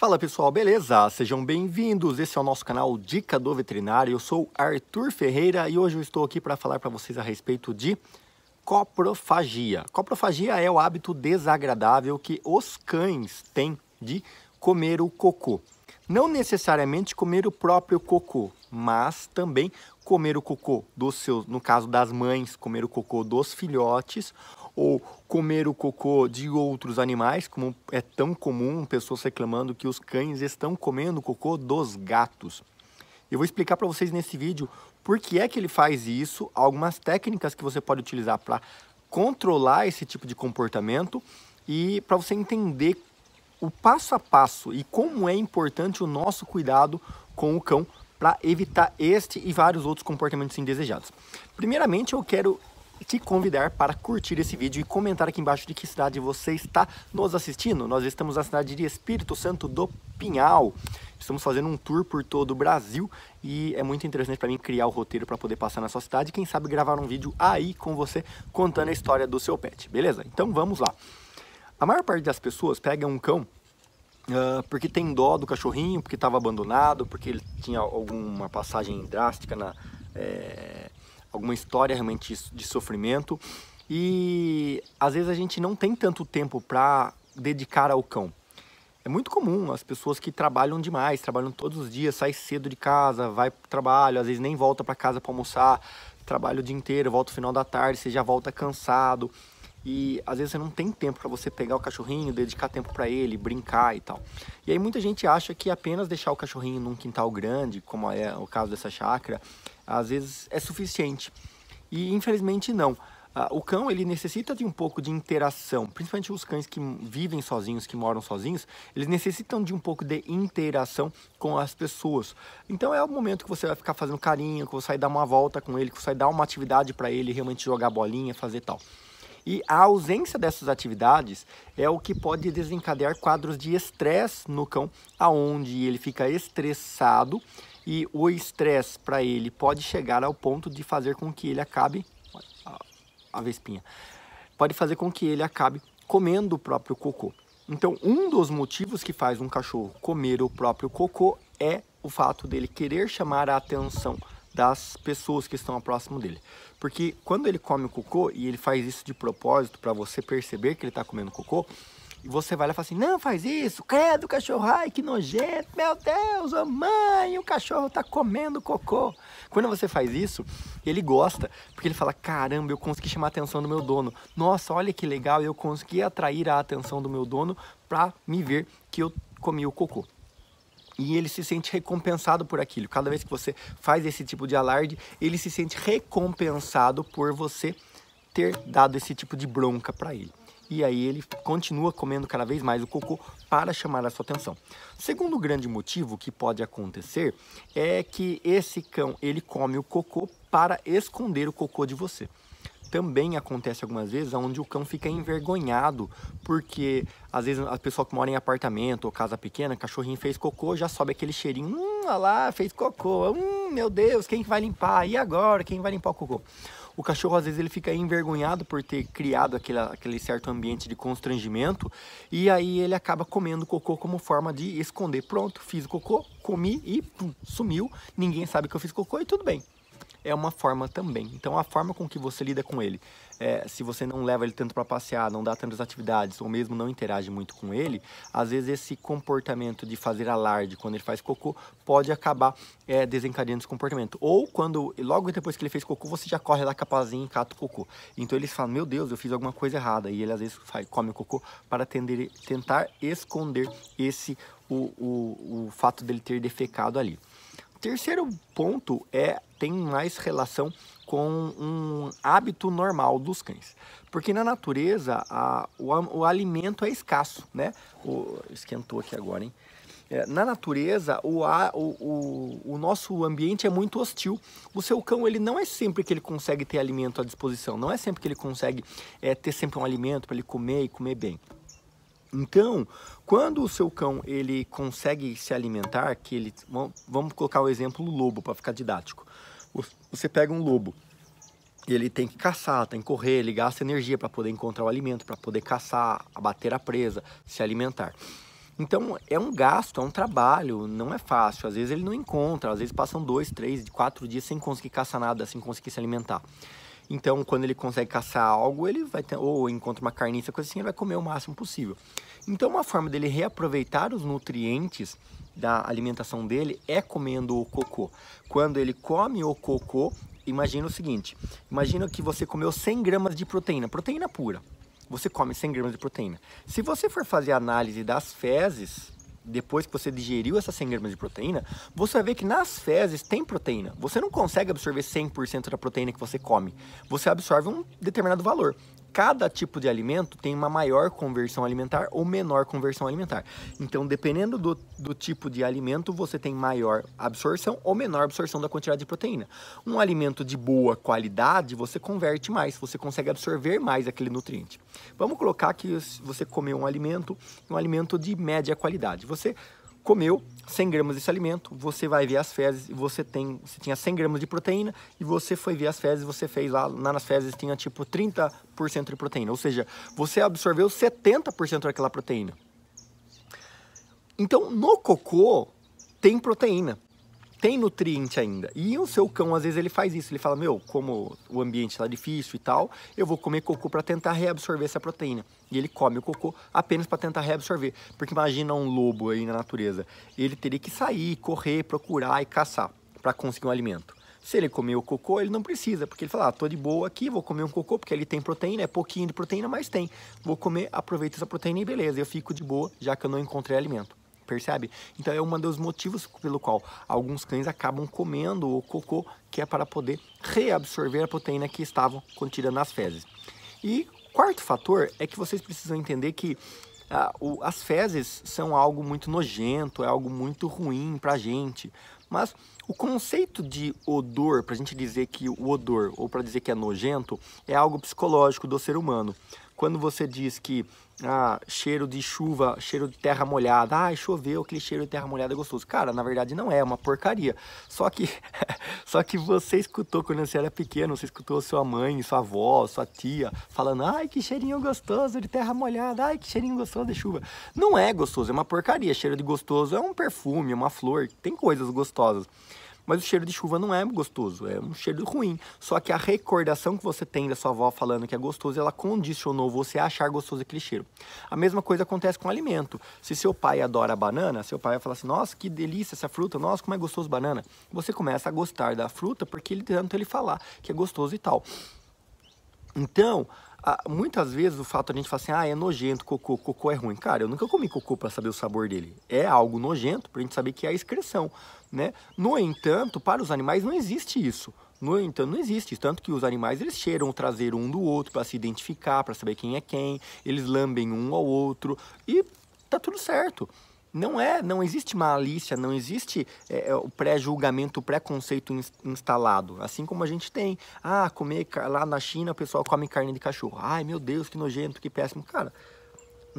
Fala pessoal, beleza? Sejam bem-vindos. Esse é o nosso canal Dica do Veterinário. Eu sou Arthur Ferreira e hoje eu estou aqui para falar para vocês a respeito de coprofagia. Coprofagia é o hábito desagradável que os cães têm de comer o cocô. Não necessariamente comer o próprio cocô, mas também comer o cocô dos seus, no caso das mães, comer o cocô dos filhotes ou comer o cocô de outros animais, como é tão comum pessoas reclamando que os cães estão comendo o cocô dos gatos. Eu vou explicar para vocês nesse vídeo por que é que ele faz isso, algumas técnicas que você pode utilizar para controlar esse tipo de comportamento e para você entender o passo a passo e como é importante o nosso cuidado com o cão para evitar este e vários outros comportamentos indesejados. Primeiramente, eu quero te convidar para curtir esse vídeo e comentar aqui embaixo de que cidade você está nos assistindo. Nós estamos na cidade de Espírito Santo do Pinhal. Estamos fazendo um tour por todo o Brasil e é muito interessante para mim criar o roteiro para poder passar na sua cidade e quem sabe gravar um vídeo aí com você contando a história do seu pet, beleza? Então vamos lá. A maior parte das pessoas pega um cão ah, porque tem dó do cachorrinho, porque estava abandonado, porque ele tinha alguma passagem drástica, na, é, alguma história realmente de sofrimento. E às vezes a gente não tem tanto tempo para dedicar ao cão. É muito comum as pessoas que trabalham demais, trabalham todos os dias, sai cedo de casa, vai para o trabalho, às vezes nem volta para casa para almoçar, trabalha o dia inteiro, volta no final da tarde, você já volta cansado e às vezes você não tem tempo para você pegar o cachorrinho, dedicar tempo para ele, brincar e tal. E aí muita gente acha que apenas deixar o cachorrinho num quintal grande, como é o caso dessa chácara, às vezes é suficiente. E infelizmente não. Ah, o cão ele necessita de um pouco de interação, principalmente os cães que vivem sozinhos, que moram sozinhos, eles necessitam de um pouco de interação com as pessoas. Então é o momento que você vai ficar fazendo carinho, que você vai dar uma volta com ele, que você vai dar uma atividade para ele realmente jogar bolinha, fazer tal. E a ausência dessas atividades é o que pode desencadear quadros de estresse no cão, aonde ele fica estressado e o estresse para ele pode chegar ao ponto de fazer com que ele acabe a vespinha pode fazer com que ele acabe comendo o próprio cocô. Então, um dos motivos que faz um cachorro comer o próprio cocô é o fato dele querer chamar a atenção das pessoas que estão próximo dele. Porque quando ele come o cocô e ele faz isso de propósito para você perceber que ele está comendo cocô, e você vai lá e fala assim: não faz isso, credo, cachorro, ai que nojento, meu Deus, oh mãe, o cachorro está comendo cocô. Quando você faz isso, ele gosta, porque ele fala: caramba, eu consegui chamar a atenção do meu dono, nossa, olha que legal, eu consegui atrair a atenção do meu dono para me ver que eu comi o cocô e ele se sente recompensado por aquilo. Cada vez que você faz esse tipo de alarde, ele se sente recompensado por você ter dado esse tipo de bronca para ele. E aí ele continua comendo cada vez mais o cocô para chamar a sua atenção. Segundo grande motivo que pode acontecer é que esse cão, ele come o cocô para esconder o cocô de você também acontece algumas vezes onde o cão fica envergonhado, porque às vezes a pessoa que mora em apartamento ou casa pequena, cachorrinho fez cocô, já sobe aquele cheirinho, hum, olha lá, fez cocô, hum, meu Deus, quem vai limpar? E agora? Quem vai limpar o cocô? O cachorro às vezes ele fica envergonhado por ter criado aquele, aquele certo ambiente de constrangimento e aí ele acaba comendo cocô como forma de esconder. Pronto, fiz o cocô, comi e pum, sumiu. Ninguém sabe que eu fiz cocô e tudo bem é uma forma também. Então, a forma com que você lida com ele, é, se você não leva ele tanto para passear, não dá tantas atividades, ou mesmo não interage muito com ele, às vezes esse comportamento de fazer alarde quando ele faz cocô pode acabar é, desencadeando esse comportamento. Ou quando, logo depois que ele fez cocô, você já corre lá capazinho e cata o cocô. Então, eles falam, meu Deus, eu fiz alguma coisa errada. E ele, às vezes, faz, come o cocô para tender, tentar esconder esse o, o, o fato dele ter defecado ali. Terceiro ponto é tem mais relação com um hábito normal dos cães. Porque na natureza a, o, o, alimento é escasso, né? O, esquentou aqui agora, hein? É, na natureza, o, a, o, o, nosso ambiente é muito hostil. O seu cão, ele não é sempre que ele consegue ter alimento à disposição, não é sempre que ele consegue é, ter sempre um alimento para ele comer e comer bem. Então, quando o seu cão ele consegue se alimentar, que ele vamos colocar o exemplo do lobo para ficar didático. Você pega um lobo, ele tem que caçar, tem que correr, ele gasta energia para poder encontrar o alimento, para poder caçar, abater a presa, se alimentar. Então é um gasto, é um trabalho, não é fácil. Às vezes ele não encontra, às vezes passam dois, três, quatro dias sem conseguir caçar nada, sem conseguir se alimentar. Então, quando ele consegue caçar algo, ele vai ter, ou encontra uma carniça, coisa assim, ele vai comer o máximo possível. Então, uma forma dele reaproveitar os nutrientes da alimentação dele é comendo o cocô. Quando ele come o cocô, imagina o seguinte: imagina que você comeu 100 gramas de proteína, proteína pura. Você come 100 gramas de proteína. Se você for fazer a análise das fezes, depois que você digeriu essas 100 gramas de proteína, você vai ver que nas fezes tem proteína. Você não consegue absorver 100% da proteína que você come. Você absorve um determinado valor cada tipo de alimento tem uma maior conversão alimentar ou menor conversão alimentar. Então, dependendo do, do tipo de alimento, você tem maior absorção ou menor absorção da quantidade de proteína. Um alimento de boa qualidade, você converte mais, você consegue absorver mais aquele nutriente. Vamos colocar que você comeu um alimento, um alimento de média qualidade. Você comeu 100 gramas desse alimento, você vai ver as fezes e você tem, você tinha 100 gramas de proteína e você foi ver as fezes, você fez lá, lá nas fezes tinha tipo 30% de proteína, ou seja, você absorveu 70% daquela proteína. Então, no cocô tem proteína tem nutriente ainda. E o seu cão, às vezes, ele faz isso. Ele fala, meu, como o ambiente está difícil e tal, eu vou comer cocô para tentar reabsorver essa proteína. E ele come o cocô apenas para tentar reabsorver. Porque imagina um lobo aí na natureza. Ele teria que sair, correr, procurar e caçar para conseguir um alimento. Se ele comer o cocô, ele não precisa, porque ele fala, ah, tô de boa aqui, vou comer um cocô, porque ele tem proteína, é pouquinho de proteína, mas tem. Vou comer, aproveito essa proteína e beleza, eu fico de boa, já que eu não encontrei alimento percebe? Então é um dos motivos pelo qual alguns cães acabam comendo o cocô, que é para poder reabsorver a proteína que estava contida nas fezes. E quarto fator é que vocês precisam entender que ah, o, as fezes são algo muito nojento, é algo muito ruim para a gente. Mas o conceito de odor, para a gente dizer que o odor ou para dizer que é nojento, é algo psicológico do ser humano quando você diz que ah, cheiro de chuva, cheiro de terra molhada, ah, choveu, aquele cheiro de terra molhada é gostoso. Cara, na verdade não é, é uma porcaria. Só que, só que você escutou quando você era pequeno, você escutou sua mãe, sua avó, sua tia falando, ai, que cheirinho gostoso de terra molhada, ai, que cheirinho gostoso de chuva. Não é gostoso, é uma porcaria. Cheiro de gostoso é um perfume, é uma flor, tem coisas gostosas. Mas o cheiro de chuva não é gostoso, é um cheiro ruim. Só que a recordação que você tem da sua avó falando que é gostoso, ela condicionou você a achar gostoso aquele cheiro. A mesma coisa acontece com alimento. Se seu pai adora banana, seu pai vai falar assim: nossa, que delícia essa fruta, nossa, como é gostoso banana. Você começa a gostar da fruta porque ele tanto ele falar que é gostoso e tal. Então, muitas vezes o fato de a gente falar assim, ah, é nojento cocô, cocô é ruim. Cara, eu nunca comi cocô para saber o sabor dele. É algo nojento pra gente saber que é a excreção. Né? No entanto, para os animais não existe isso. No entanto, não existe. Tanto que os animais eles cheiram o traseiro um do outro para se identificar, para saber quem é quem, eles lambem um ao outro e tá tudo certo. Não é, não existe malícia, não existe é, é o pré-julgamento, o preconceito in, instalado. Assim como a gente tem, ah, comer lá na China o pessoal come carne de cachorro. Ai meu Deus, que nojento, que péssimo. Cara,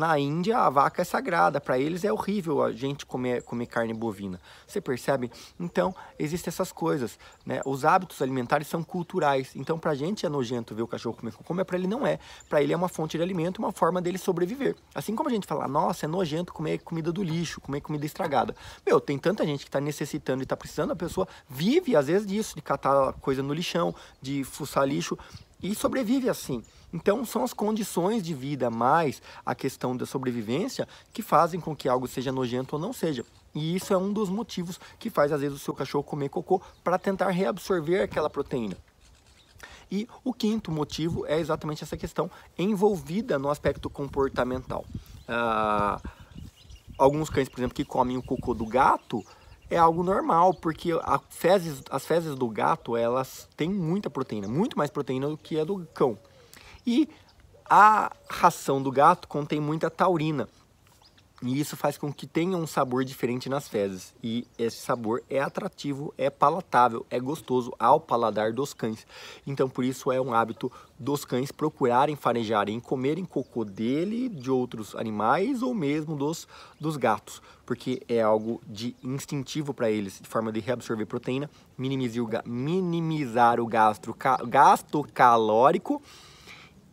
na Índia, a vaca é sagrada, para eles é horrível a gente comer, comer carne bovina. Você percebe? Então, existem essas coisas. Né? Os hábitos alimentares são culturais. Então, para a gente é nojento ver o cachorro comer cocô, para ele não é. Para ele é uma fonte de alimento, uma forma dele sobreviver. Assim como a gente fala, nossa, é nojento comer comida do lixo, comer comida estragada. Meu, tem tanta gente que está necessitando e está precisando, a pessoa vive, às vezes, disso, de catar coisa no lixão, de fuçar lixo e sobrevive assim. Então, são as condições de vida mais a questão da sobrevivência que fazem com que algo seja nojento ou não seja. E isso é um dos motivos que faz, às vezes, o seu cachorro comer cocô para tentar reabsorver aquela proteína. E o quinto motivo é exatamente essa questão envolvida no aspecto comportamental. Ah, alguns cães, por exemplo, que comem o cocô do gato, é algo normal, porque fezes, as fezes do gato, elas têm muita proteína, muito mais proteína do que a do cão. E a ração do gato contém muita taurina. E isso faz com que tenha um sabor diferente nas fezes. E esse sabor é atrativo, é palatável, é gostoso ao paladar dos cães. Então, por isso é um hábito dos cães procurarem, farejarem, comerem cocô dele, de outros animais ou mesmo dos, dos gatos, porque é algo de instintivo para eles, de forma de reabsorver proteína, minimizar o, minimizar o gasto, gasto calórico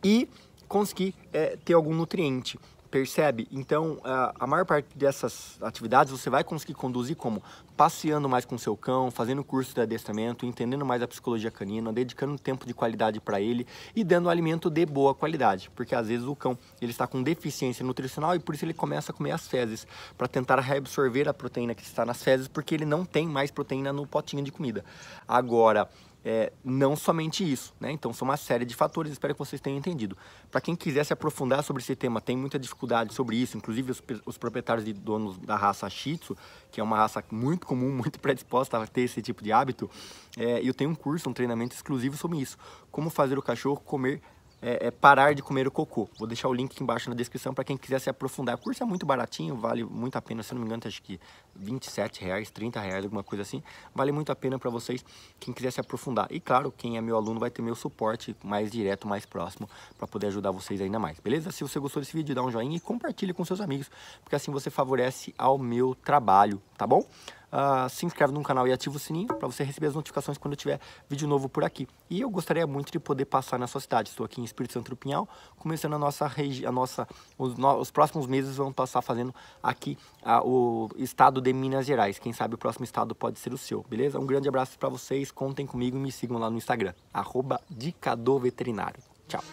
e conseguir é, ter algum nutriente. Percebe? Então, a maior parte dessas atividades você vai conseguir conduzir como? Passeando mais com seu cão, fazendo curso de adestramento, entendendo mais a psicologia canina, dedicando tempo de qualidade para ele e dando alimento de boa qualidade, porque às vezes o cão ele está com deficiência nutricional e por isso ele começa a comer as fezes, para tentar reabsorver a proteína que está nas fezes, porque ele não tem mais proteína no potinho de comida. Agora, é, não somente isso, né? Então são uma série de fatores, espero que vocês tenham entendido. Para quem quiser se aprofundar sobre esse tema, tem muita dificuldade sobre isso, inclusive os, os, proprietários e donos da raça Shih Tzu, que é uma raça muito comum, muito predisposta a ter esse tipo de hábito, é, eu tenho um curso, um treinamento exclusivo sobre isso, como fazer o cachorro comer é, é parar de comer o cocô. Vou deixar o link aqui embaixo na descrição para quem quiser se aprofundar. O curso é muito baratinho, vale muito a pena, se não me engano, acho que 27 reais, 30 reais, alguma coisa assim. Vale muito a pena para vocês, quem quiser se aprofundar. E claro, quem é meu aluno vai ter meu suporte mais direto, mais próximo, para poder ajudar vocês ainda mais, beleza? Se você gostou desse vídeo, dá um joinha e compartilhe com seus amigos, porque assim você favorece ao meu trabalho, tá bom? uh, se inscreve no canal e ativa o sininho para você receber as notificações quando eu tiver vídeo novo por aqui. E eu gostaria muito de poder passar na sua cidade. Estou aqui em Espírito Santo do Pinhal, começando a nossa região, a nossa os, no os, próximos meses vão passar fazendo aqui uh, o estado de Minas Gerais. Quem sabe o próximo estado pode ser o seu, beleza? Um grande abraço para vocês, contem comigo e me sigam lá no Instagram, arroba Tchau.